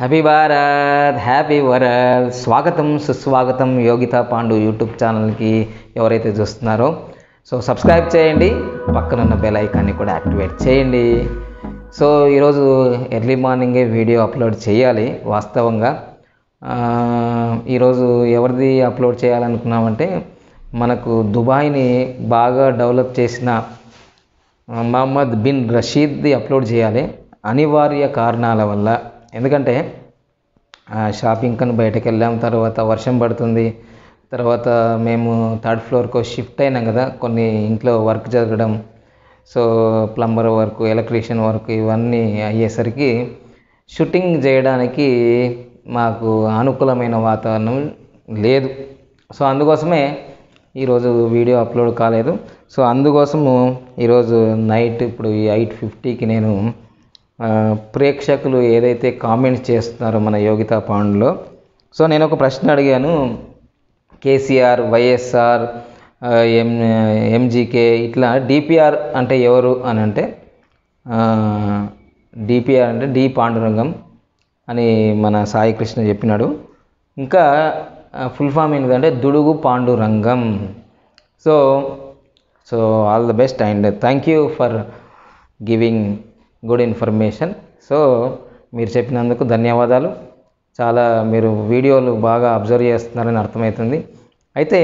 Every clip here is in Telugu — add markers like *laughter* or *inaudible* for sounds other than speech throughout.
హ్యాపీ భారత్ హ్యాపీ వరల్డ్ స్వాగతం సుస్వాగతం యోగిత పాండు యూట్యూబ్ ఛానల్కి ఎవరైతే చూస్తున్నారో సో సబ్స్క్రైబ్ చేయండి పక్కనున్న బెల్ ఐకాన్ని కూడా యాక్టివేట్ చేయండి సో ఈరోజు ఎర్లీ మార్నింగే వీడియో అప్లోడ్ చేయాలి వాస్తవంగా ఈరోజు ఎవరిది అప్లోడ్ చేయాలనుకున్నామంటే మనకు దుబాయ్ని బాగా డెవలప్ చేసిన మహమ్మద్ బిన్ రషీద్ది అప్లోడ్ చేయాలి అనివార్య కారణాల వల్ల ఎందుకంటే షాపింగ్కని బయటకు వెళ్ళాం తర్వాత వర్షం పడుతుంది తర్వాత మేము థర్డ్ ఫ్లోర్కి షిఫ్ట్ అయినాం కదా కొన్ని ఇంట్లో వర్క్ జరగడం so plumber work electrician work ఇవన్నీ అయ్యేసరికి షూటింగ్ చేయడానికి మాకు అనుకూలమైన వాతావరణం లేదు సో అందుకోసమే ఈరోజు వీడియో అప్లోడ్ కాలేదు సో అందుకోసము ఈరోజు నైట్ ఇప్పుడు ఎయిట్ ఫిఫ్టీకి నేను ప్రేక్షకులు ఏదైతే కామెంట్స్ చేస్తున్నారో మన యోగితా పాండులో సో నేను ఒక ప్రశ్న అడిగాను కేసీఆర్ వైఎస్ఆర్ ఎం ఎంజీకే ఇట్లా డిపిఆర్ అంటే ఎవరు అని అంటే డిపిఆర్ అంటే డి పాండురంగం అని మన సాయి కృష్ణ చెప్పినాడు ఇంకా ఫుల్ ఫామ్ ఏంటంటే Dudugu Pandurangam so so all the best and thank you for giving good information so మీరు చెప్పినందుకు ధన్యవాదాలు చాలా మీరు వీడియోలు బాగా అబ్జర్వ్ చేస్తున్నారని అర్థమవుతుంది అయితే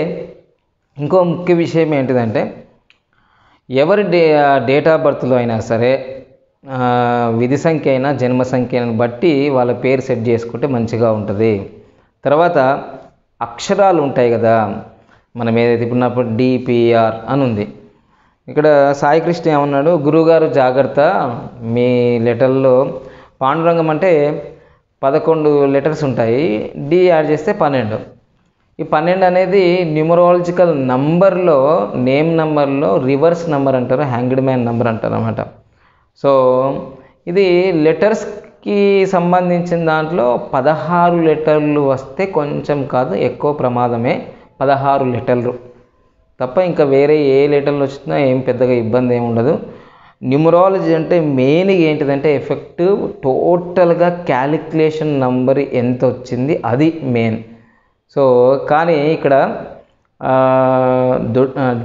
ఇంకో ముఖ్య విషయం ఏంటిదంటే ఎవరి డే డేట్ ఆఫ్ బర్త్లో అయినా సరే విధి సంఖ్య అయినా జన్మ సంఖ్యను బట్టి వాళ్ళ పేరు సెట్ చేసుకుంటే మంచిగా ఉంటుంది తర్వాత అక్షరాలు ఉంటాయి కదా మనం ఏదైతే ఇప్పుడు డిపిఆర్ అని ఉంది ఇక్కడ సాయికృష్ణ ఏమన్నాడు గురువుగారు జాగ్రత్త మీ లెటర్లో పాండురంగం అంటే పదకొండు లెటర్స్ ఉంటాయి డి యాడ్ చేస్తే పన్నెండు ఈ పన్నెండు అనేది న్యూమరాలజికల్ నంబర్లో నేమ్ నంబర్లో రివర్స్ నంబర్ అంటారు హ్యాంగ్డ్ మ్యాన్ నంబర్ అంటారు అనమాట సో ఇది లెటర్స్కి సంబంధించిన దాంట్లో పదహారు లెటర్లు వస్తే కొంచెం కాదు ఎక్కువ ప్రమాదమే పదహారు లెటర్లు తప్ప ఇంకా వేరే ఏ లెటర్లు వచ్చినా ఏం పెద్దగా ఇబ్బంది ఏమి ఉండదు న్యూమరాలజీ అంటే మెయిన్గా ఏంటిదంటే ఎఫెక్టివ్ టోటల్గా క్యాలిక్యులేషన్ నంబర్ ఎంత వచ్చింది అది మెయిన్ సో కానీ ఇక్కడ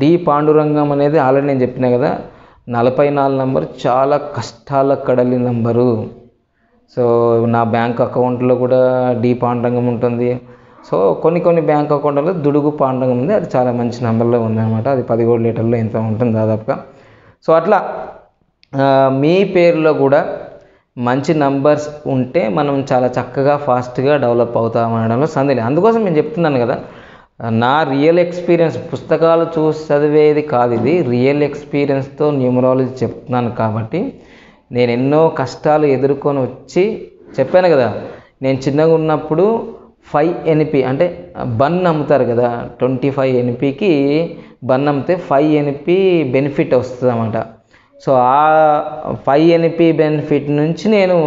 డి పాండురంగం అనేది ఆల్రెడీ నేను చెప్పిన కదా నలభై నాలుగు నంబర్ చాలా కష్టాల కడలి నంబరు సో నా బ్యాంక్ అకౌంట్లో కూడా డి పాండురంగం ఉంటుంది సో కొన్ని కొన్ని బ్యాంక్ అకౌంట్లలో దుడుగు పాండం ఉంది అది చాలా మంచి నెంబర్లో ఉందన్నమాట అది పదిహేడు లీటర్లో ఎంత ఉంటుంది దాదాపుగా సో అట్లా మీ పేరులో కూడా మంచి నంబర్స్ ఉంటే మనం చాలా చక్కగా ఫాస్ట్గా డెవలప్ అవుతాం అనడంలో సందేహం అందుకోసం నేను చెప్తున్నాను కదా నా రియల్ ఎక్స్పీరియన్స్ పుస్తకాలు చూసి చదివేది కాదు ఇది రియల్ ఎక్స్పీరియన్స్తో న్యూమరాలజీ చెప్తున్నాను కాబట్టి నేను ఎన్నో కష్టాలు ఎదుర్కొని వచ్చి చెప్పాను కదా నేను చిన్నగా ఉన్నప్పుడు ఫైవ్ ఎన్పి అంటే బన్ అమ్ముతారు కదా ట్వంటీ ఫైవ్ ఎన్పికి బన్ అమ్మితే ఫైవ్ ఎన్పి బెనిఫిట్ వస్తుంది సో ఆ ఫైవ్ ఎన్పి బెనిఫిట్ నుంచి నేను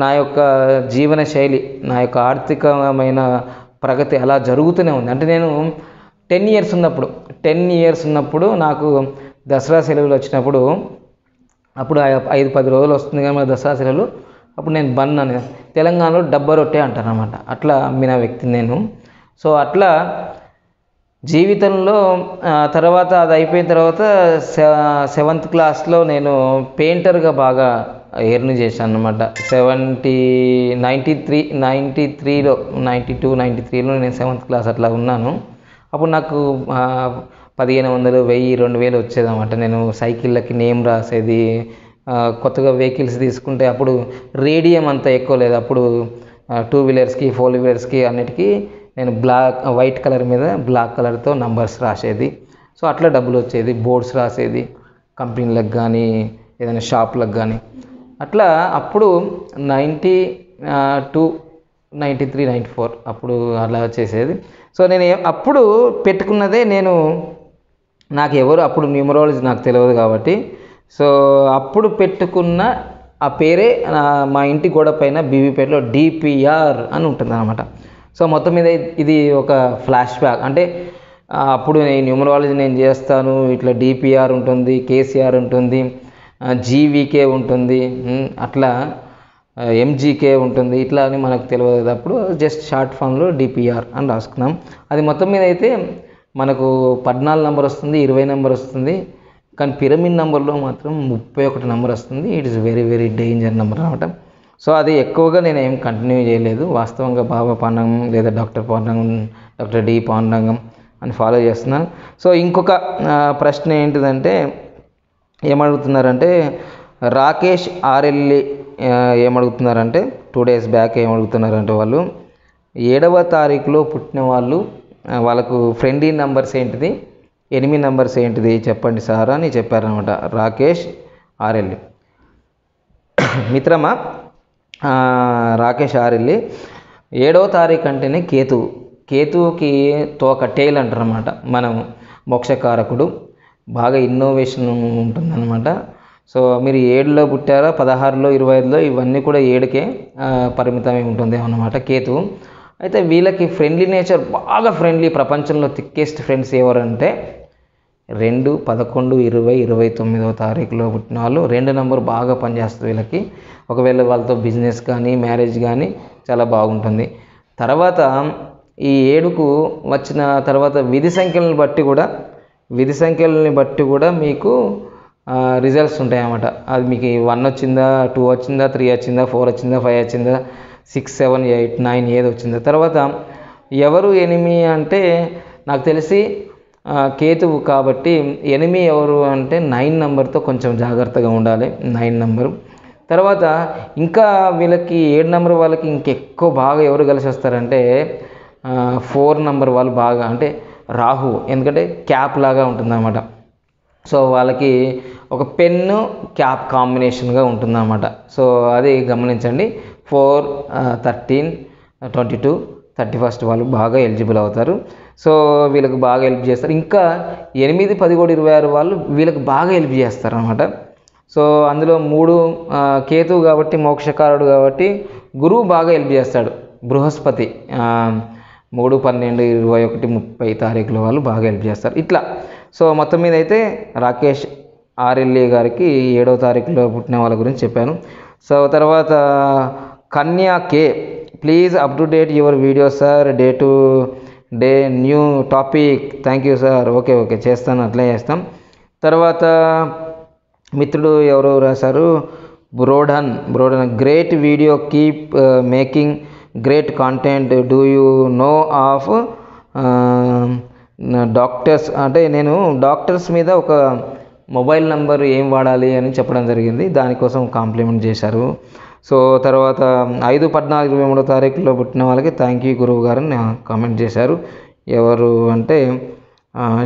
నా యొక్క జీవన శైలి నా యొక్క ఆర్థికమైన ప్రగతి అలా జరుగుతూనే ఉంది అంటే నేను టెన్ ఇయర్స్ ఉన్నప్పుడు టెన్ ఇయర్స్ ఉన్నప్పుడు నాకు దసరా సెలవులు వచ్చినప్పుడు అప్పుడు ఐదు పది రోజులు వస్తుంది కానీ మన దసరా సెలవులు అప్పుడు నేను బన్ అని తెలంగాణలో డబ్బ రొట్టె అంటారు అనమాట అట్లా అమ్మిన వ్యక్తి నేను సో అట్లా జీవితంలో తర్వాత అది అయిపోయిన తర్వాత సెవెంత్ క్లాస్లో నేను పెయింటర్గా బాగా ఎర్న్ చేశాను అనమాట సెవెంటీ నైంటీ త్రీ నైంటీ త్రీలో నైంటీ టూ నైంటీ త్రీలో నేను సెవెంత్ క్లాస్ అట్లా ఉన్నాను అప్పుడు నాకు పదిహేను వందలు వెయ్యి రెండు వేలు వచ్చేదన్నమాట నేను సైకిళ్ళకి నేమ్ రాసేది కొత్తగా వెహికల్స్ తీసుకుంటే అప్పుడు రేడియం అంత ఎక్కువ లేదు అప్పుడు టూ వీలర్స్కి ఫోర్ వీలర్స్కి అన్నిటికీ నేను బ్లాక్ వైట్ కలర్ మీద బ్లాక్ కలర్తో నంబర్స్ రాసేది సో అట్లా డబ్బులు వచ్చేది బోర్డ్స్ రాసేది కంపెనీలకు కానీ ఏదైనా షాప్లకు కానీ అట్లా అప్పుడు ninety two ninety three ninety four అప్పుడు అలా వచ్చేసేది సో నేను అప్పుడు పెట్టుకున్నదే నేను నాకు ఎవరు అప్పుడు న్యూమరాలజీ నాకు తెలియదు కాబట్టి సో అప్పుడు పెట్టుకున్న ఆ పేరే మా ఇంటి గోడ పైన బీబీపేటలో డిపిఆర్ అని ఉంటుంది అనమాట సో మొత్తం మీద ఇది ఒక ఫ్లాష్ బ్యాక్ అంటే అప్పుడు నేను న్యూమరాలజీ నేను చేస్తాను ఇట్లా డిపిఆర్ ఉంటుంది కేసీఆర్ ఉంటుంది జీవీకే ఉంటుంది అట్లా ఎంజీకే ఉంటుంది ఇట్లా అని మనకు తెలియదు అప్పుడు జస్ట్ షార్ట్ ఫామ్లో డిపిఆర్ అని రాసుకున్నాం అది మొత్తం మీద అయితే మనకు పద్నాలుగు నెంబర్ వస్తుంది ఇరవై నెంబర్ వస్తుంది కానీ పిరమిడ్ నెంబర్లో మాత్రం ముప్పై ఒకటి నెంబర్ వస్తుంది it is very very danger number అనమాట సో అది ఎక్కువగా నేను ఏం కంటిన్యూ చేయలేదు వాస్తవంగా బాబా పాండంగం లేదా doctor Pandangam doctor D Pandangam అని ఫాలో చేస్తున్నాను సో ఇంకొక ప్రశ్న ఏంటిదంటే ఏమడుగుతున్నారంటే రాకేష్ ఆర్ఎల్ఏ ఏమడుగుతున్నారంటే టూ డేస్ బ్యాక్ ఏమడుగుతున్నారంటే వాళ్ళు ఏడవ తారీఖులో పుట్టిన వాళ్ళు వాళ్ళకు ఫ్రెండ్లీ నెంబర్స్ ఏంటిది ఎనిమిది నెంబర్స్ ఏంటిది చెప్పండి సార్ అని చెప్పారనమాట రాకేష్ ఆర్ఎల్ మిత్రమా రాకేష్ ఆర్ఎల్లి ఏడవ తారీఖు అంటేనే కేతు కేతువుకి తోక టేల్ అంటారనమాట మనం మోక్షకారకుడు బాగా ఇన్నోవేషన్ ఉంటుందన్నమాట సో మీరు ఏడులో పుట్టారా పదహారులో ఇరవై ఐదులో ఇవన్నీ కూడా ఏడుకే పరిమితమై ఉంటుంది అన్నమాట కేతు అయితే వీళ్ళకి ఫ్రెండ్లీ నేచర్ బాగా ఫ్రెండ్లీ ప్రపంచంలో థిక్కెస్ట్ ఫ్రెండ్స్ ఎవరంటే రెండు పదకొండు ఇరవై ఇరవై తొమ్మిదవ తారీఖులో పుట్టిన వాళ్ళు రెండు నెంబర్ బాగా పనిచేస్తుంది వీళ్ళకి ఒకవేళ వాళ్ళతో బిజినెస్ కానీ మ్యారేజ్ కానీ చాలా బాగుంటుంది తర్వాత ఈ ఏడుకు వచ్చిన తర్వాత విధి సంఖ్యలను బట్టి కూడా విధి సంఖ్యలని బట్టి కూడా మీకు రిజల్ట్స్ ఉంటాయన్నమాట అది మీకు వన్ వచ్చిందా టూ వచ్చిందా త్రీ వచ్చిందా ఫోర్ వచ్చిందా ఫైవ్ వచ్చిందా సిక్స్ సెవెన్ ఎయిట్ నైన్ ఏది వచ్చిందా తర్వాత ఎవరు ఎనిమి అంటే నాకు తెలిసి కేతువు కాబట్టి ఎనిమి ఎవరు అంటే నైన్ నెంబర్తో కొంచెం జాగ్రత్తగా ఉండాలి నైన్ నెంబరు తర్వాత ఇంకా వీళ్ళకి ఏడు నెంబర్ వాళ్ళకి ఇంకెక్కువ బాగా ఎవరు కలిసి వస్తారంటే ఫోర్ నెంబర్ వాళ్ళు బాగా అంటే రాహు ఎందుకంటే క్యాప్ లాగా ఉంటుందన్నమాట సో వాళ్ళకి ఒక పెన్ను క్యాప్ కాంబినేషన్గా ఉంటుందన్నమాట సో అది గమనించండి four thirteen twenty two thirty first వాళ్ళు బాగా ఎలిజిబుల్ అవుతారు సో వీళ్ళకి బాగా హెల్ప్ చేస్తారు ఇంకా ఎనిమిది పది కోటి ఇరవై ఆరు వాళ్ళు వీళ్ళకి బాగా హెల్ప్ చేస్తారు అనమాట సో అందులో మూడు కేతు కాబట్టి మోక్షకారుడు కాబట్టి గురువు బాగా హెల్ప్ చేస్తాడు బృహస్పతి మూడు పన్నెండు ఇరవై ఒకటి ముప్పై తారీఖుల వాళ్ళు బాగా హెల్ప్ చేస్తారు ఇట్లా సో మొత్తం మీద అయితే రాకేష్ ఆర్ఎల్ఏ గారికి ఏడవ తారీఖులో పుట్టిన వాళ్ళ గురించి చెప్పాను సో తర్వాత Kanya K please up to date your video sir day to day new topic thank you sir okay okay చేస్తాను అట్లే చేస్తాం తర్వాత మిత్రుడు ఎవరు రాశారు బ్రోడన్ బ్రోడన్ great video keep making great content do you know of doctors అంటే నేను డాక్టర్స్ మీద ఒక మొబైల్ నంబర్ ఏం వాడాలి అని చెప్పడం జరిగింది దానికోసం కాంప్లిమెంట్ చేశారు సో తర్వాత ఐదు పద్నాలుగు ఇరవై మూడో తారీఖులో పుట్టిన వాళ్ళకి థ్యాంక్ యూ గురువు గారు అని కామెంట్ చేశారు ఎవరు అంటే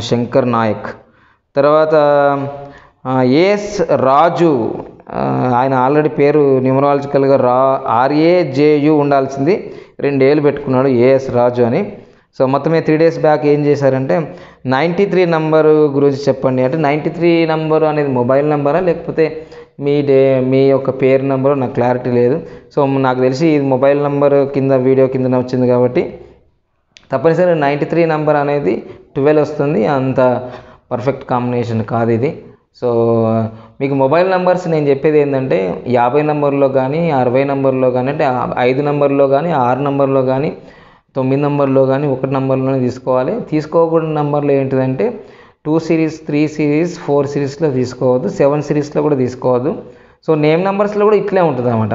శంకర్ నాయక్ తర్వాత ఏఎస్ రాజు ఆయన ఆల్రెడీ పేరు న్యూమరాలజికల్గా రా ఆర్ఏజేయు ఉండాల్సింది రెండేళ్ళు పెట్టుకున్నాడు ఏఎస్ రాజు అని సో మొత్తమే త్రీ డేస్ బ్యాక్ ఏం చేశారంటే నైంటీ త్రీ నంబరు గురించి చెప్పండి అంటే నైంటీ త్రీ నంబరు అనేది మొబైల్ నెంబరా లేకపోతే మీ డే మీ యొక్క పేరు నెంబరు నాకు క్లారిటీ లేదు సో నాకు తెలిసి ఇది మొబైల్ నెంబర్ కింద వీడియో కింద వచ్చింది కాబట్టి తప్పనిసరి నైంటీ త్రీ నెంబర్ అనేది ట్వెల్వ్ వస్తుంది అంత పర్ఫెక్ట్ కాంబినేషన్ కాదు ఇది సో మీకు మొబైల్ నెంబర్స్ నేను చెప్పేది ఏంటంటే యాభై నెంబర్లో కానీ అరవై నెంబర్లో కానీ అంటే ఐదు నెంబర్లో కానీ ఆరు నెంబర్లో కానీ తొమ్మిది నెంబర్లో కానీ ఒకటి నెంబర్లోనే తీసుకోవాలి తీసుకోకూడని నెంబర్లు ఏంటిదంటే two series three series four సిరీస్లో తీసుకోవద్దు సెవెన్ సిరీస్లో కూడా తీసుకోవద్దు సో నేమ్ నెంబర్స్లో కూడా ఇట్లే ఉంటుంది అనమాట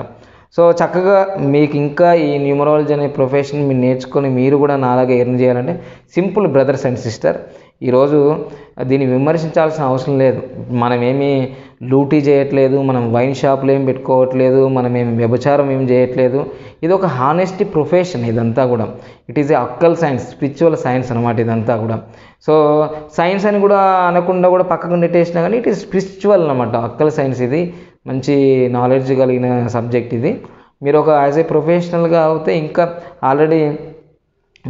సో చక్కగా మీకు ఇంకా ఈ న్యూమరాలజీ అనే ప్రొఫెషన్ మీరు నేర్చుకొని మీరు కూడా నాలాగే ఎర్న్ చేయాలంటే సింపుల్ బ్రదర్స్ అండ్ సిస్టర్ ఈరోజు దీన్ని విమర్శించాల్సిన అవసరం లేదు మనమేమి లూటీ చేయట్లేదు మనం వైన్ షాపులు ఏం పెట్టుకోవట్లేదు మనం ఏం వ్యభచారం ఏం చేయట్లేదు ఇది ఒక హానెస్టీ ప్రొఫెషన్ ఇదంతా కూడా it is a occult science spiritual science అనమాట ఇదంతా కూడా సో సైన్స్ అని కూడా అనకుండా కూడా పక్కకు నెట్టేసినా కానీ ఇట్ ఈస్ స్పిరిచువల్ అనమాట అక్కల్ సైన్స్ ఇది మంచి నాలెడ్జ్ కలిగిన సబ్జెక్ట్ ఇది మీరు ఒక యాజ్ ఏ ప్రొఫెషనల్గా అవుతే ఇంకా ఆల్రెడీ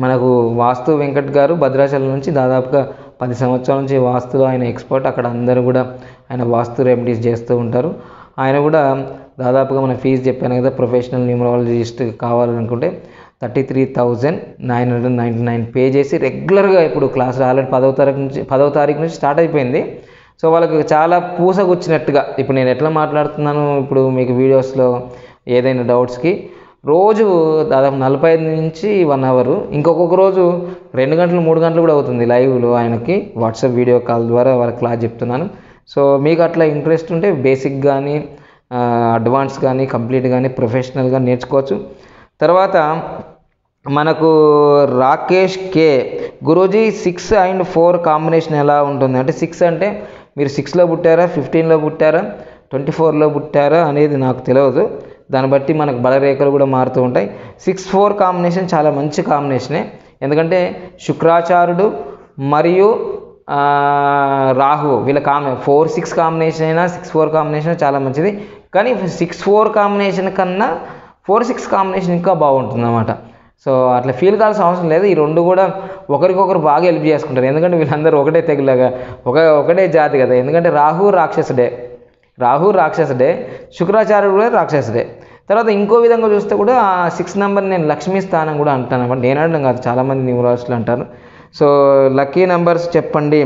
మనకు వాస్తు వెంకట్ గారు భద్రాచలం నుంచి దాదాపుగా పది సంవత్సరాల నుంచి వాస్తులో ఆయన ఎక్స్పర్ట్ అక్కడ అందరూ కూడా ఆయన వాస్తు రెమెడీస్ చేస్తూ ఉంటారు ఆయన కూడా దాదాపుగా మన ఫీజు చెప్పాను కదా ప్రొఫెషనల్ న్యూమరాలజిస్ట్ కావాలనుకుంటే thirty three thousand nine hundred ninety nine pay చేసి రెగ్యులర్గా ఇప్పుడు క్లాసులు ఆల్రెడీ పదవ తారీఖు నుంచి పదవ తారీఖు నుంచి స్టార్ట్ అయిపోయింది సో వాళ్ళకి చాలా పూసకొచ్చినట్టుగా ఇప్పుడు నేను ఎట్లా మాట్లాడుతున్నాను ఇప్పుడు మీకు వీడియోస్లో ఏదైనా డౌట్స్కి రోజు దాదాపు నలభై ఐదు నుంచి వన్ అవరు ఇంకొకొక రోజు రెండు గంటలు మూడు గంటలు కూడా అవుతుంది లైవ్లో ఆయనకి వాట్సాప్ వీడియో కాల్ ద్వారా వాళ్ళకి క్లాస్ చెప్తున్నాను సో మీకు అట్లా ఇంట్రెస్ట్ ఉంటే బేసిక్ కానీ అడ్వాన్స్ కానీ కంప్లీట్ కానీ ప్రొఫెషనల్గా నేర్చుకోవచ్చు తర్వాత మనకు Rakesh K guruji six and four combination ఎలా ఉంటుంది అంటే సిక్స్ అంటే మీరు సిక్స్లో పుట్టారా ఫిఫ్టీన్లో పుట్టారా ట్వంటీ ఫోర్లో పుట్టారా అనేది నాకు తెలియదు దాన్ని బట్టి మనకు బలరేఖలు కూడా మారుతూ ఉంటాయి సిక్స్ ఫోర్ కాంబినేషన్ చాలా మంచి కాంబినేషనే ఎందుకంటే శుక్రాచారుడు మరియు రాహు వీళ్ళ కాంబి ఫోర్ సిక్స్ కాంబినేషన్ అయినా సిక్స్ ఫోర్ కాంబినేషన్ చాలా మంచిది కానీ సిక్స్ ఫోర్ కాంబినేషన్ కన్నా ఫోర్ సిక్స్ కాంబినేషన్ ఇంకా బాగుంటుంది అనమాట సో అట్లా ఫీల్ కావాల్సిన అవసరం లేదు ఈ రెండు కూడా ఒకరికొకరు బాగా హెల్ప్ చేసుకుంటారు ఎందుకంటే వీళ్ళందరూ ఒకటే తెగులగా ఒక ఒకటే జాతి కదా ఎందుకంటే రాహు రాక్షసుడే రాహు రాక్షసుడే శుక్రాచార్యుడు కూడా రాక్షసుడే తర్వాత ఇంకో విధంగా చూస్తే కూడా ఆ సిక్స్ నెంబర్ నేను లక్ష్మీ స్థానం కూడా అంటాను అనమాట నేను అనడం కాదు చాలామంది న్యూమరాలజిస్టులు అంటారు సో లక్కీ నెంబర్స్ చెప్పండి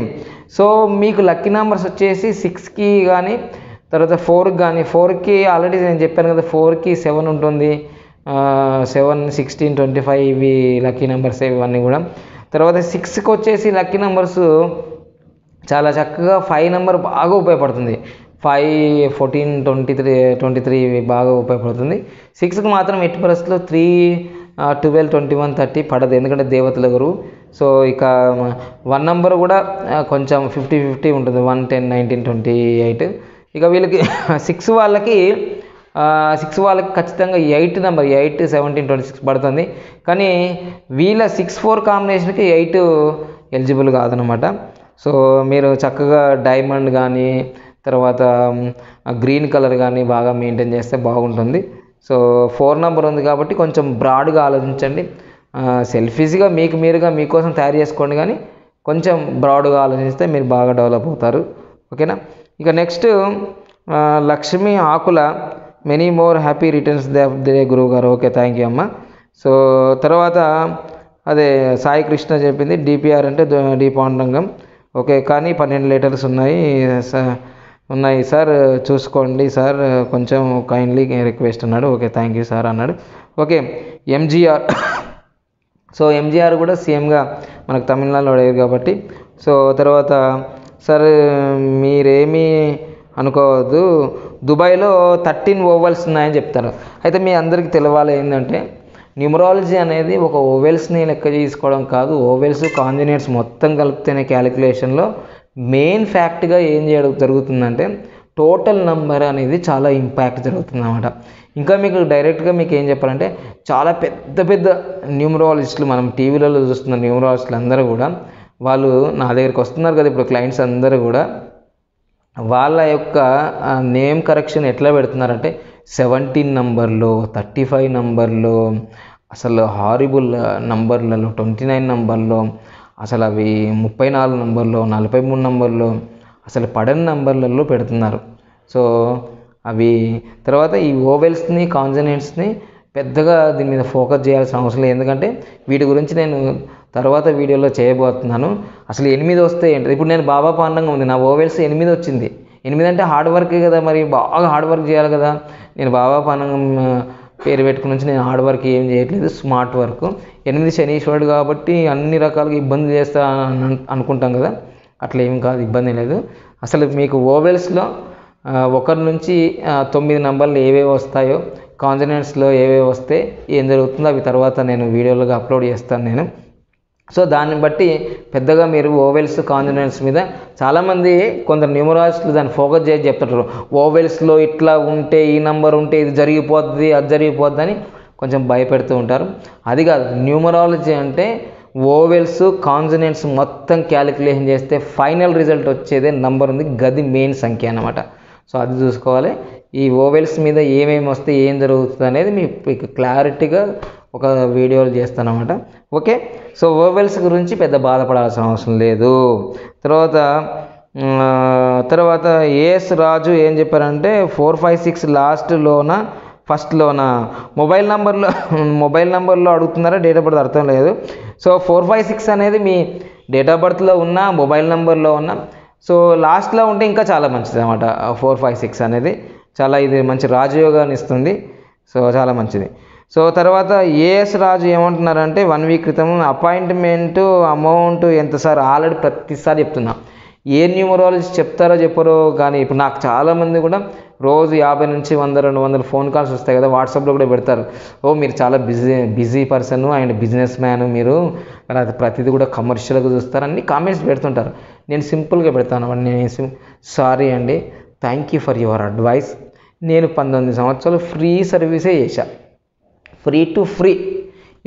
సో మీకు లక్కీ నెంబర్స్ వచ్చేసి సిక్స్కి కానీ తర్వాత ఫోర్కి కానీ ఫోర్కి ఆల్రెడీ నేను చెప్పాను కదా ఫోర్కి సెవెన్ ఉంటుంది సెవెన్ సిక్స్టీన్ ట్వంటీ ఫైవ్ ఇవి లక్కీ నెంబర్స్ ఇవన్నీ కూడా తర్వాత సిక్స్కి వచ్చేసి లక్కీ నెంబర్స్ చాలా చక్కగా ఫైవ్ నెంబర్ బాగా ఉపయోగపడుతుంది five fourteen twenty three twenty three బాగా ఉపయోగపడుతుంది సిక్స్కి మాత్రం ఎట్టి పరిస్థితుల్లో three twelve twenty one thirty పడదు ఎందుకంటే దేవతల గురు సో ఇక వన్ నెంబర్ కూడా కొంచెం ఫిఫ్టీ ఫిఫ్టీ ఉంటుంది one ten nineteen twenty eight ఇక వీళ్ళకి *laughs* సిక్స్ వాళ్ళకి సిక్స్ వాళ్ళకి ఖచ్చితంగా eight number eight seventeen twenty six పడుతుంది కానీ వీళ్ళ సిక్స్ ఫోర్ కాంబినేషన్కి ఎయిట్ ఎలిజిబుల్ కాదనమాట సో మీరు చక్కగా డైమండ్ కానీ తర్వాత గ్రీన్ కలర్ కానీ బాగా మెయింటైన్ చేస్తే బాగుంటుంది సో ఫోర్ నెంబర్ ఉంది కాబట్టి కొంచెం బ్రాడ్గా ఆలోచించండి సెల్ఫీస్గా మీకు మీరుగా మీకోసం తయారు చేసుకోండి కానీ కొంచెం బ్రాడ్గా ఆలోచిస్తే మీరు బాగా డెవలప్ అవుతారు ఓకేనా ఇక next Lakshmi Akula many more happy returns the గురువు గారు ఓకే థ్యాంక్ యూ అమ్మ సో తర్వాత అదే సాయి కృష్ణ చెప్పింది డిపిఆర్ అంటే పాండరంగం ఓకే కానీ పన్నెండు లీటర్స్ ఉన్నాయి ఉన్నాయి సార్ చూసుకోండి సార్ కొంచెం కైండ్లీ రిక్వెస్ట్ అన్నాడు ఓకే థ్యాంక్ యూ సార్ అన్నాడు ఓకే ఎంజీఆర్ సో ఎంజీఆర్ కూడా సీఎంగా మనకు తమిళనాడులో అడిగారు కాబట్టి సో తర్వాత సార్ మీరేమీ అనుకోవద్దు దుబాయ్లో థర్టీన్ ఓవెల్స్ ఉన్నాయని చెప్తారు అయితే మీ అందరికీ తెలవాలి ఏంటంటే న్యూమరాలజీ అనేది ఒక ఓవెల్స్ని లెక్క చేసుకోవడం కాదు ఓవెల్స్ కాంజినేట్స్ మొత్తం కలిపితేనే క్యాలిక్యులేషన్లో మెయిన్ ఫ్యాక్ట్గా ఏం చేయడం జరుగుతుందంటే టోటల్ నెంబర్ అనేది చాలా ఇంపాక్ట్ జరుగుతుంది అనమాట ఇంకా మీకు డైరెక్ట్గా మీకు ఏం చెప్పాలంటే చాలా పెద్ద పెద్ద న్యూమరాలజిస్టులు మనం టీవీలలో చూస్తున్న న్యూమరాలజిస్టులు అందరూ కూడా వాళ్ళు నా దగ్గరికి వస్తున్నారు కదా ఇప్పుడు క్లయింట్స్ అందరూ కూడా వాళ్ళ యొక్క నేమ్ కరెక్షన్ ఎట్లా పెడుతున్నారంటే సెవెంటీన్ నంబర్లో థర్టీ ఫైవ్ నంబర్లో అసలు హారిబుల్ నంబర్లలో ట్వంటీ నైన్ నంబర్లో అసలు అవి ముప్పై నాలుగు నంబర్లో నలభై మూడు నంబర్లో అసలు పడని నంబర్లలో పెడుతున్నారు సో అవి తర్వాత ఈ ఓవెల్స్ని కాన్సనెంట్స్ని పెద్దగా దీని మీద ఫోకస్ చేయాల్సిన అవసరం లేదు ఎందుకంటే వీటి గురించి నేను తర్వాత వీడియోలో చేయబోతున్నాను అసలు ఎనిమిది వస్తే ఏంటి ఇప్పుడు నేను బాబా పాండంగా ఉంది నా ఓవెల్స్ ఎనిమిది వచ్చింది ఎనిమిది అంటే హార్డ్ వర్కే కదా మరి బాగా హార్డ్ వర్క్ చేయాలి కదా నేను బాబా పాండంగా పేరు పెట్టుకుని నుంచి నేను హార్డ్ వర్క్ ఏం చేయట్లేదు స్మార్ట్ వర్క్ ఎనిమిది శనీశ్వరుడు కాబట్టి అన్ని రకాలుగా ఇబ్బంది చేస్తా అనుకుంటాం కదా అట్లా ఏం కాదు ఇబ్బంది లేదు అసలు మీకు ఓవెల్స్లో ఒకరి నుంచి తొమ్మిది నంబర్లు ఏవేవి వస్తాయో కాన్సనెంట్స్లో ఏవేవి వస్తే ఏం జరుగుతుందో అవి తర్వాత నేను వీడియోలుగా అప్లోడ్ చేస్తాను నేను సో దాన్ని బట్టి పెద్దగా మీరు ఓవెల్స్ కాన్జనెన్స్ మీద చాలామంది కొందరు న్యూమరాజిస్టులు దాన్ని ఫోకస్ చేసి చెప్తుంటారు ఓవెల్స్లో ఇట్లా ఉంటే ఈ నంబర్ ఉంటే ఇది జరిగిపోద్ది అది జరిగిపోద్ది అని కొంచెం భయపెడుతూ ఉంటారు అది కాదు న్యూమరాలజీ అంటే ఓవెల్స్ కాన్జనెన్స్ మొత్తం క్యాలిక్యులేషన్ చేస్తే ఫైనల్ రిజల్ట్ వచ్చేదే నంబర్ ఉంది గది మెయిన్ సంఖ్య అనమాట సో అది చూసుకోవాలి ఈ ఓవెల్స్ మీద ఏమేమి వస్తే ఏం జరుగుతుంది అనేది మీకు క్లారిటీగా ఒక వీడియోలు చేస్తానమాట ఓకే సో ఓవెల్స్ గురించి పెద్ద బాధపడాల్సిన అవసరం లేదు తర్వాత తర్వాత ఏఎస్ రాజు ఏం చెప్పారంటే ఫోర్ ఫైవ్ సిక్స్ లాస్ట్లోన ఫస్ట్లోన మొబైల్ నెంబర్లో మొబైల్ నెంబర్లో అడుగుతున్నారా డేట్ ఆఫ్ బర్త్ అర్థం లేదు సో ఫోర్ ఫైవ్ సిక్స్ అనేది మీ డేట్ ఆఫ్ బర్త్లో ఉన్న మొబైల్ నెంబర్లో ఉన్న సో లాస్ట్లో ఉంటే ఇంకా చాలా మంచిది అనమాట ఫోర్ ఫైవ్ సిక్స్ అనేది చాలా ఇది మంచి రాజయోగాన్ని ఇస్తుంది సో చాలా మంచిది సో తర్వాత ఏఎస్ రాజు ఏమంటున్నారంటే వన్ వీక్ క్రితం అపాయింట్మెంట్ అమౌంట్ ఎంత సార్ ఆల్రెడీ ప్రతిసారి చెప్తున్నా ఏ న్యూమరాలజీ చెప్తారో చెప్పారో కానీ ఇప్పుడు నాకు చాలామంది కూడా రోజు యాభై నుంచి వంద రెండు వందల ఫోన్ కాల్స్ వస్తాయి కదా వాట్సాప్లో కూడా పెడతారు ఓ మీరు చాలా busy busy person and business man మీరు ప్రతిదీ కూడా కమర్షియల్గా చూస్తారు అన్ని కామెంట్స్ పెడుతుంటారు నేను సింపుల్గా పెడతాను నేను సారీ అండి thank you for your advice నేను పంతొమ్మిది సంవత్సరాలు ఫ్రీ సర్వీసే చేశా ఫ్రీ టు ఫ్రీ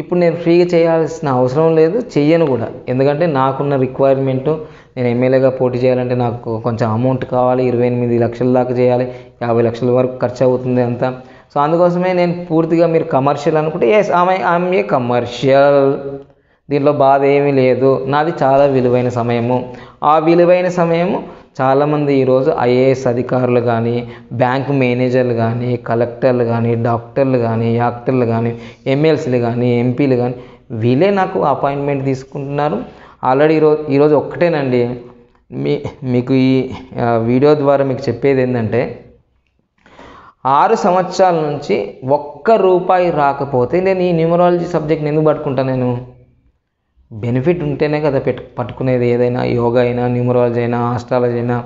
ఇప్పుడు నేను ఫ్రీగా చేయాల్సిన అవసరం లేదు చెయ్యను కూడా ఎందుకంటే నాకున్న రిక్వైర్మెంటు నేను ఎమ్మెల్యేగా పోటీ చేయాలంటే నాకు కొంచెం అమౌంట్ కావాలి ఇరవై ఎనిమిది లక్షల దాకా చేయాలి యాభై లక్షల వరకు ఖర్చు అవుతుంది అంతా సో అందుకోసమే నేను పూర్తిగా మీరు కమర్షియల్ అనుకుంటే ఎస్ ఆమె ఆమె కమర్షియల్ దీంట్లో బాధ ఏమీ లేదు నాది చాలా విలువైన సమయము ఆ విలువైన సమయము చాలామంది ఈరోజు ఐఏఎస్ అధికారులు కానీ బ్యాంకు మేనేజర్లు కానీ కలెక్టర్లు కానీ డాక్టర్లు కానీ యాక్టర్లు కానీ ఎమ్మెల్సీలు కానీ ఎంపీలు కానీ వీళ్ళే నాకు అపాయింట్మెంట్ తీసుకుంటున్నారు ఆల్రెడీ ఈరోజు ఈరోజు ఒక్కటేనండి మీ మీకు ఈ వీడియో ద్వారా మీకు చెప్పేది ఏంటంటే ఆరు సంవత్సరాల నుంచి ఒక్క రూపాయి రాకపోతే నేను ఈ న్యూమరాలజీ సబ్జెక్ట్ని ఎందుకు పట్టుకుంటాను నేను బెనిఫిట్ ఉంటేనే కదా పెట్టు పట్టుకునేది ఏదైనా యోగా అయినా న్యూమరాలజీ అయినా ఆస్ట్రాలజీ అయినా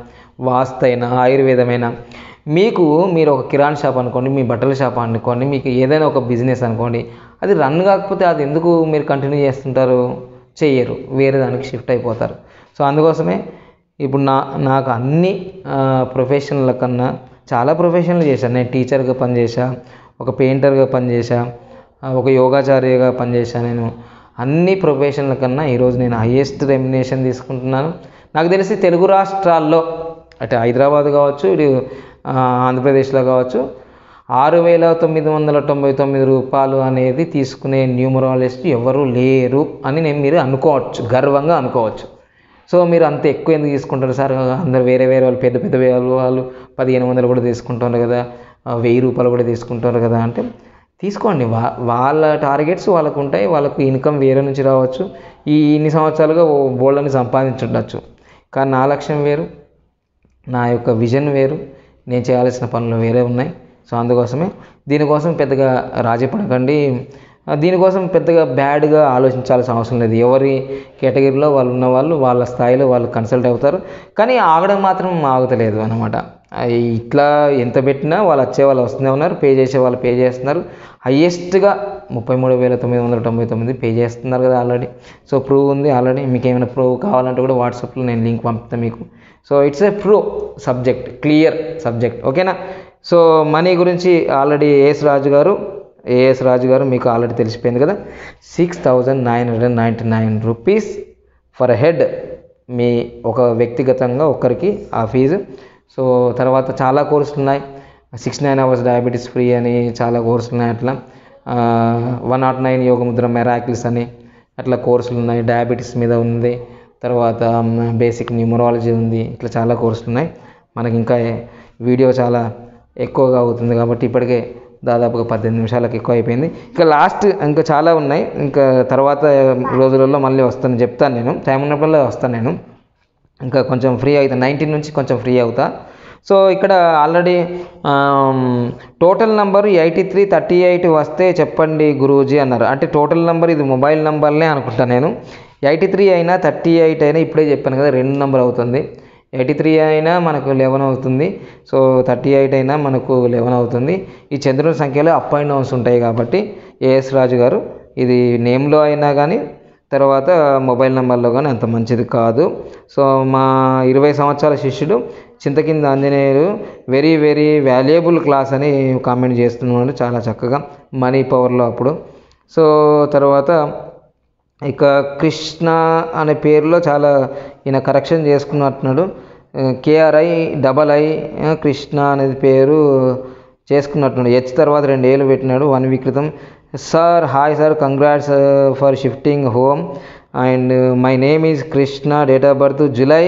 వాస్త అయినా ఆయుర్వేదమైనా మీకు మీరు ఒక కిరాణ్ షాప్ అనుకోండి మీ బట్టల షాప్ అనుకోండి మీకు ఏదైనా ఒక బిజినెస్ అనుకోండి అది రన్ కాకపోతే అది ఎందుకు మీరు కంటిన్యూ చేస్తుంటారు చేయరు వేరే దానికి షిఫ్ట్ అయిపోతారు సో అందుకోసమే ఇప్పుడు నా నాకు అన్ని ప్రొఫెషన్ల కన్నా చాలా ప్రొఫెషన్లు చేశాను నేను టీచర్గా పనిచేసా ఒక పెయింటర్గా పనిచేసా ఒక యోగాచార్యగా పనిచేశాను నేను అన్ని ప్రొఫెషన్ల కన్నా ఈరోజు నేను హయ్యెస్ట్ రెమ్యునేషన్ తీసుకుంటున్నాను నాకు తెలిసి తెలుగు రాష్ట్రాల్లో అంటే హైదరాబాద్ కావచ్చు ఇటు ఆంధ్రప్రదేశ్లో కావచ్చు ఆరు వేల తొమ్మిది వందల తొంభై తొమ్మిది రూపాయలు అనేది తీసుకునే న్యూమరాలజిస్ట్ ఎవరు లేరు అని నేను మీరు అనుకోవచ్చు గర్వంగా అనుకోవచ్చు సో మీరు అంత ఎక్కువ ఎందుకు తీసుకుంటారు సార్ అందరు వేరే వేరే వాళ్ళు పెద్ద పెద్ద వాళ్ళు పదిహేను వందలు కూడా తీసుకుంటారు కదా వెయ్యి రూపాయలు కూడా తీసుకుంటారు కదా అంటే తీసుకోండి వా వాళ్ళ టార్గెట్స్ వాళ్ళకు ఉంటాయి వాళ్ళకు ఇన్కమ్ వేరే నుంచి రావచ్చు ఈ ఇన్ని సంవత్సరాలుగా బోల్డ్ని సంపాదించుండొచ్చు కానీ నా లక్ష్యం వేరు నా యొక్క విజన్ వేరు నేను చేయాల్సిన పనులు వేరే ఉన్నాయి సో అందుకోసమే దీనికోసం పెద్దగా రాజీ పడకండి దీనికోసం పెద్దగా బ్యాడ్గా ఆలోచించాల్సిన అవసరం లేదు ఎవరి కేటగిరీలో వాళ్ళు ఉన్న వాళ్ళు వాళ్ళ స్థాయిలో వాళ్ళు కన్సల్ట్ అవుతారు కానీ ఆగడం మాత్రం ఆగతలేదు అనమాట ఇట్లా ఎంత పెట్టినా వాళ్ళు వచ్చే వాళ్ళు వస్తూనే ఉన్నారు పే చేసే వాళ్ళు పే చేస్తున్నారు హయ్యెస్ట్గా ముప్పై మూడు వేల తొమ్మిది వందల తొంభై తొమ్మిది పే చేస్తున్నారు కదా ఆల్రెడీ సో ప్రూవ్ ఉంది ఆల్రెడీ మీకు ఏమైనా ప్రూవ్ కావాలంటే కూడా వాట్సాప్లో నేను లింక్ పంపుతాను మీకు so it's a prove subject clear subject ఓకేనా సో మనీ గురించి ఆల్రెడీ ఏఎస్ రాజు గారు ఏఎస్ రాజు గారు మీకు ఆల్రెడీ తెలిసిపోయింది కదా six thousand nine hundred ninety nine rupees for head మీ ఒక వ్యక్తిగతంగా ఒకరికి ఆ ఫీజు సో తర్వాత చాలా కోర్సులు ఉన్నాయి six nine hours diabetes free అని చాలా కోర్సులు ఉన్నాయి అట్లా వన్ నాట్ నైన్ యోగ ముద్ర మెరాకిల్స్ అని అట్లా కోర్సులు ఉన్నాయి డయాబెటీస్ మీద ఉంది తర్వాత బేసిక్ um, న్యూమరాలజీ ఉంది ఇట్లా చాలా కోర్సులు ఉన్నాయి మనకి ఇంకా వీడియో చాలా ఎక్కువగా అవుతుంది కాబట్టి ఇప్పటికే దాదాపుగా పద్దెనిమిది నిమిషాలకు ఎక్కువ అయిపోయింది ఇంకా లాస్ట్ ఇంకా చాలా ఉన్నాయి ఇంకా తర్వాత రోజులలో మళ్ళీ వస్తాను చెప్తాను నేను టైం ఉన్నప్పుడల్లా వస్తాను నేను ఇంకా కొంచెం ఫ్రీ అవుతా నైన్టీన్ నుంచి కొంచెం ఫ్రీ అవుతా సో ఇక్కడ already total number eighty three thirty eight వస్తే చెప్పండి గురూజీ అన్నారు అంటే టోటల్ నెంబర్ ఇది మొబైల్ నెంబర్లే అనుకుంటా నేను ఎయిటీ త్రీ అయినా థర్టీ ఎయిట్ అయినా ఇప్పుడే చెప్పాను కదా రెండు నెంబర్ అవుతుంది ఎయిటీ త్రీ అయినా మనకు లెవెన్ అవుతుంది సో థర్టీ ఎయిట్ అయినా మనకు లెవెన్ అవుతుంది ఈ చంద్రుని సంఖ్యలో అప్ అండ్ డౌన్స్ ఉంటాయి కాబట్టి ఏఎస్ రాజు గారు ఇది నేమ్లో అయినా కానీ తర్వాత మొబైల్ నెంబర్లో కానీ అంత మంచిది కాదు సో మా ఇరవై సంవత్సరాల శిష్యుడు Chintakinda Anjaneyulu very very valuable class అని కామెంట్ చేస్తున్నాడు చాలా చక్కగా మనీ పవర్లో అప్పుడు సో తర్వాత ఇక కృష్ణ అనే పేరులో చాలా ఈయన కరెక్షన్ చేసుకున్నట్టున్నాడు కేఆర్ఐ డబల్ ఐ కృష్ణ అనేది పేరు చేసుకున్నట్టున్నాడు హెచ్ తర్వాత రెండు ఏళ్ళు పెట్టినాడు వన్ వీక్ క్రితం sir hi sir congrats for shifting home and my name is Krishna date of birth July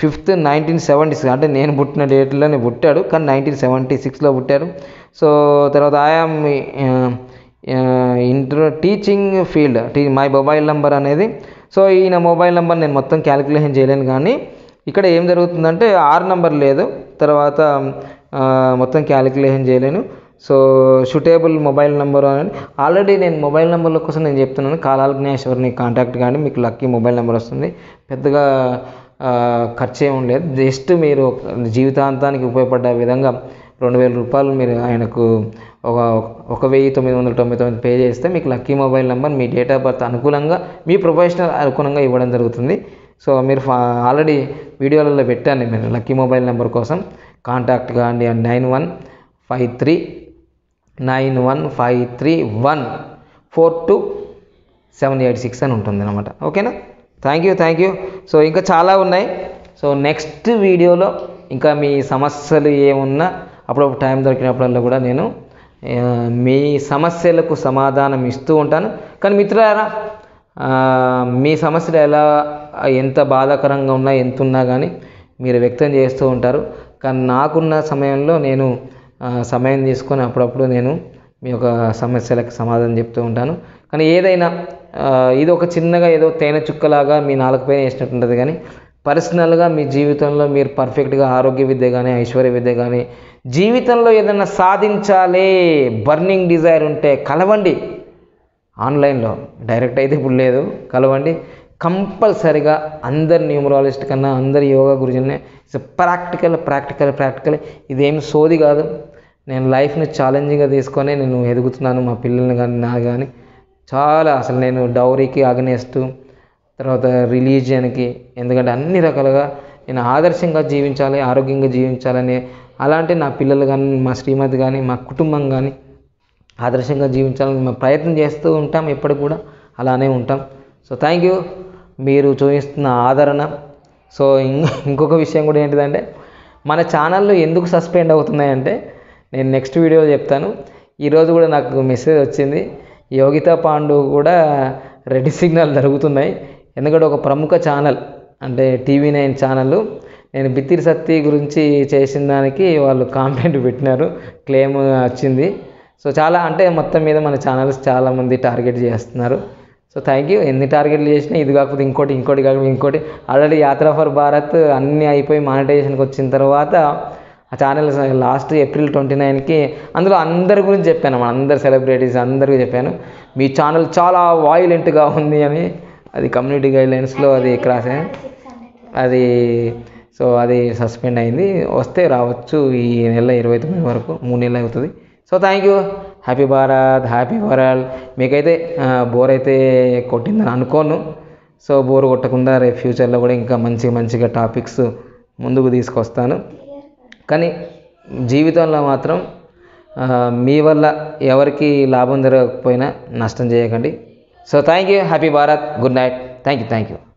fifth nineteen seventy six అంటే నేను పుట్టిన డేట్లోనే పుట్టాడు కానీ నైన్టీన్ సెవెంటీ సిక్స్లో పుట్టాడు సో తర్వాత I am inter teaching field T my mobile number అనేది సో ఈయన మొబైల్ నెంబర్ నేను మొత్తం క్యాలిక్యులేషన్ చేయలేను కానీ ఇక్కడ ఏం జరుగుతుందంటే ఆరు నెంబర్ లేదు తర్వాత uh, మొత్తం క్యాలిక్యులేషన్ చేయలేను సో షూటేబుల్ మొబైల్ నెంబర్ అని ఆల్రెడీ నేను మొబైల్ నెంబర్ల కోసం నేను చెప్తున్నాను కాలాల జ్ఞానేశ్వరిని కాంటాక్ట్ కానీ మీకు లక్కీ మొబైల్ నెంబర్ వస్తుంది పెద్దగా ఖర్చు ఏమి లేదు జస్ట్ మీరు జీవితాంతానికి ఉపయోగపడ్డ విధంగా రెండు వేల రూపాయలు మీరు ఆయనకు ఒక ఒక వెయ్యి తొమ్మిది వందల తొంభై తొమ్మిది పే చేస్తే మీకు లక్కీ మొబైల్ నెంబర్ మీ డేట్ ఆఫ్ బర్త్ అనుకూలంగా మీ ప్రొఫెషనల్ అనుకూలంగా ఇవ్వడం జరుగుతుంది సో మీరు ఆల్రెడీ వీడియోలలో పెట్టాను మీరు లక్కీ మొబైల్ నెంబర్ కోసం కాంటాక్ట్ కానీ nine one five three nine one five three one four two seven eight six అని ఉంటుంది అనమాట ఓకేనా thank you thank you so ఇంకా చాలా ఉన్నాయి సో నెక్స్ట్ వీడియోలో ఇంకా మీ సమస్యలు ఏమున్నా అప్పుడప్పుడు టైం దొరికినప్పుడల్లా కూడా నేను మీ సమస్యలకు సమాధానం ఇస్తూ ఉంటాను కానీ మిత్రులారా మీ సమస్యలు ఎలా ఎంత బాధాకరంగా ఉన్నా ఎంత ఉన్నా కానీ మీరు వ్యక్తం చేస్తూ ఉంటారు కానీ నాకున్న సమయంలో నేను సమయం తీసుకొని అప్పుడప్పుడు నేను మీ యొక్క సమస్యలకు సమాధానం చెప్తూ ఉంటాను కానీ ఏదైనా ఇది ఒక చిన్నగా ఏదో తేనె చుక్కలాగా మీ నాలుగు వేసినట్టు ఉంటుంది కానీ పర్సనల్గా మీ జీవితంలో మీరు పర్ఫెక్ట్గా ఆరోగ్య విద్య కానీ ఐశ్వర్య విద్య కానీ జీవితంలో ఏదైనా సాధించాలి బర్నింగ్ డిజైర్ ఉంటే కలవండి ఆన్లైన్లో డైరెక్ట్ అయితే ఇప్పుడు లేదు కలవండి కంపల్సరిగా అందరు న్యూమరాలజిస్ట్ కన్నా అందరు యోగా గురుజులనే ప్రాక్టికల్ ప్రాక్టికల్ ప్రాక్టికల్ ఇదేం సోది కాదు నేను లైఫ్ని ఛాలెంజింగ్గా తీసుకొని నేను ఎదుగుతున్నాను మా పిల్లల్ని కానీ నా కానీ చాలా అసలు నేను డౌరీకి అగనేస్ట్ తర్వాత రిలీజియన్కి ఎందుకంటే అన్ని రకాలుగా నేను ఆదర్శంగా జీవించాలి ఆరోగ్యంగా జీవించాలని అలాంటి నా పిల్లలు కానీ మా శ్రీమతి కానీ మా కుటుంబం కానీ ఆదర్శంగా జీవించాలని మేము ప్రయత్నం చేస్తూ ఉంటాం ఇప్పటికి కూడా అలానే ఉంటాం సో థ్యాంక్ యూ మీరు చూపిస్తున్న ఆదరణ సో ఇంకొక విషయం కూడా ఏంటిదంటే మన ఛానల్లో ఎందుకు సస్పెండ్ అవుతున్నాయంటే నేను నెక్స్ట్ వీడియో చెప్తాను ఈరోజు కూడా నాకు మెసేజ్ వచ్చింది యోగితా పాండు కూడా రెడ్ సిగ్నల్ జరుగుతున్నాయి ఎందుకంటే ఒక ప్రముఖ ఛానల్ అంటే టీవీ నైన్ ఛానల్ నేను బిత్తిరి సత్తి గురించి చేసిన దానికి వాళ్ళు కాంప్లైంట్ పెట్టినారు క్లెయిమ్ వచ్చింది సో చాలా అంటే మొత్తం మీద మన ఛానల్స్ చాలామంది టార్గెట్ చేస్తున్నారు సో థ్యాంక్ యూ ఎన్ని టార్గెట్లు చేసినా ఇది కాకపోతే ఇంకోటి ఇంకోటి కాకపోతే ఇంకోటి ఆల్రెడీ యాత్ర ఫర్ భారత్ అన్నీ అయిపోయి మానిటైజేషన్కి వచ్చిన తర్వాత ఆ ఛానల్ లాస్ట్ ఏప్రిల్ ట్వంటీ నైన్కి అందులో అందరి గురించి చెప్పాను మన అందరు సెలబ్రిటీస్ అందరికీ చెప్పాను మీ ఛానల్ చాలా వాయిలెంట్గా ఉంది అని అది కమ్యూనిటీ గైడ్లైన్స్లో అది క్రాస్ అది సో అది సస్పెండ్ అయింది వస్తే రావచ్చు ఈ నెల ఇరవై తొమ్మిది వరకు మూడు నెలలు అవుతుంది so thank you happy Bharat happy world మీకైతే బోర్ అయితే కొట్టిందని అనుకోను సో బోర్ కొట్టకుండా రేపు ఫ్యూచర్లో కూడా ఇంకా మంచి మంచిగా టాపిక్స్ ముందుకు తీసుకొస్తాను కానీ జీవితంలో మాత్రం మీ వల్ల ఎవరికి లాభం జరగకపోయినా నష్టం చేయకండి so thank you happy Bharat good night thank you thank you